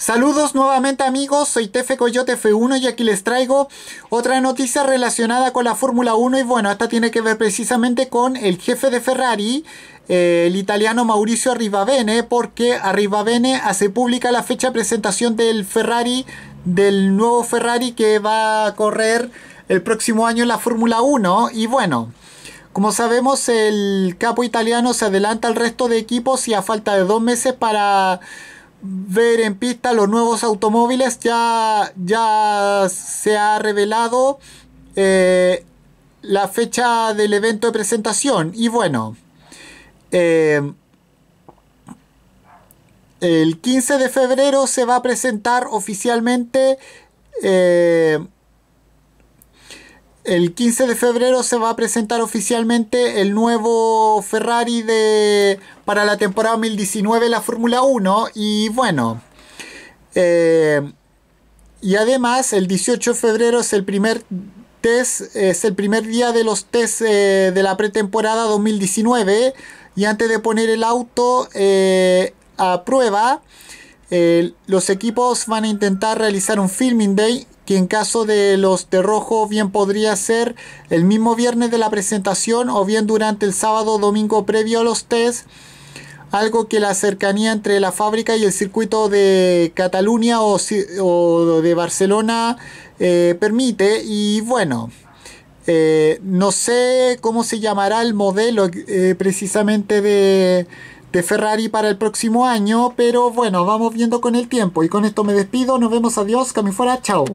Saludos nuevamente amigos, soy Tefe Coyote F1 y aquí les traigo otra noticia relacionada con la Fórmula 1 y bueno, esta tiene que ver precisamente con el jefe de Ferrari, eh, el italiano Mauricio Arribavene, porque Arribavene hace pública la fecha de presentación del Ferrari, del nuevo Ferrari que va a correr el próximo año en la Fórmula 1 y bueno... Como sabemos, el capo italiano se adelanta al resto de equipos y a falta de dos meses para ver en pista los nuevos automóviles. Ya, ya se ha revelado eh, la fecha del evento de presentación. Y bueno, eh, el 15 de febrero se va a presentar oficialmente. Eh, el 15 de febrero se va a presentar oficialmente el nuevo Ferrari de, para la temporada 2019, la Fórmula 1. Y bueno, eh, y además el 18 de febrero es el primer test, es el primer día de los test eh, de la pretemporada 2019. Y antes de poner el auto eh, a prueba, los equipos van a intentar realizar un filming day que en caso de los de rojo bien podría ser el mismo viernes de la presentación o bien durante el sábado o domingo previo a los test, algo que la cercanía entre la fábrica y el circuito de Cataluña o, de Barcelona eh, permite y bueno. Eh, no sé cómo se llamará el modelo eh, precisamente de, Ferrari para el próximo año, pero bueno, vamos viendo con el tiempo. Y con esto me despido, nos vemos, adiós, que fuera, chao.